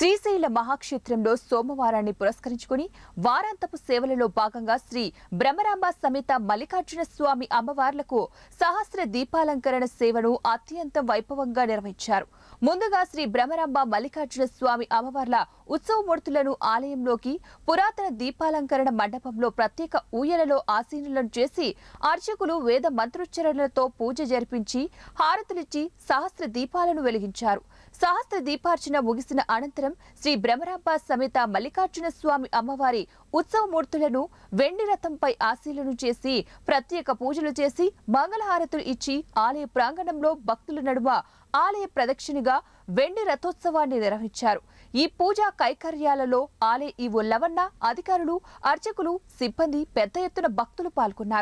శ్రీశైల మహాక్షేత్రంలో సోమవారాన్ని పురస్కరించుకుని వారాంతపు సేవలలో భాగంగా శ్రీ బ్రహ్మరాంబ సమేత మల్లికార్జున స్వామి అమ్మవార్లకు సహస్ర దీపాలంకరణ సేవను అత్యంత వైభవంగా నిర్వహించారు ముందుగా శ్రీ బ్రహ్మరాంబ మల్లికార్జున స్వామి అమ్మవార్ల ఉత్సవమూర్తులను ఆలయంలోకి పురాతన దీపాలంకరణ మండపంలో ప్రత్యేక ఊయలలో ఆసీనులను చేసి అర్చకులు వేద మంత్రోచ్చరణలతో పూజ జరిపించి హారతులిచ్చి సహస్ర దీపాలను వెలిగించారు సహస్ర దీపార్చన ముగిసిన అనంతరం దేవస్థానం శ్రీ భ్రమరాంబ సమేత మల్లికార్జున స్వామి అమ్మవారి ఉత్సవమూర్తులను వెండి రథంపై ఆశీలను చేసి ప్రత్యేక పూజలు చేసి మంగళహారతులు ఇచ్చి ఆలయ ప్రాంగణంలో భక్తుల నడుమ ఆలయ ప్రదక్షిణగా వెండి రథోత్సవాన్ని నిర్వహించారు ఈ పూజా కైకర్యాలలో ఆలయ ఈవో లవన్న అధికారులు అర్చకులు సిబ్బంది పెద్ద ఎత్తున భక్తులు పాల్గొన్నారు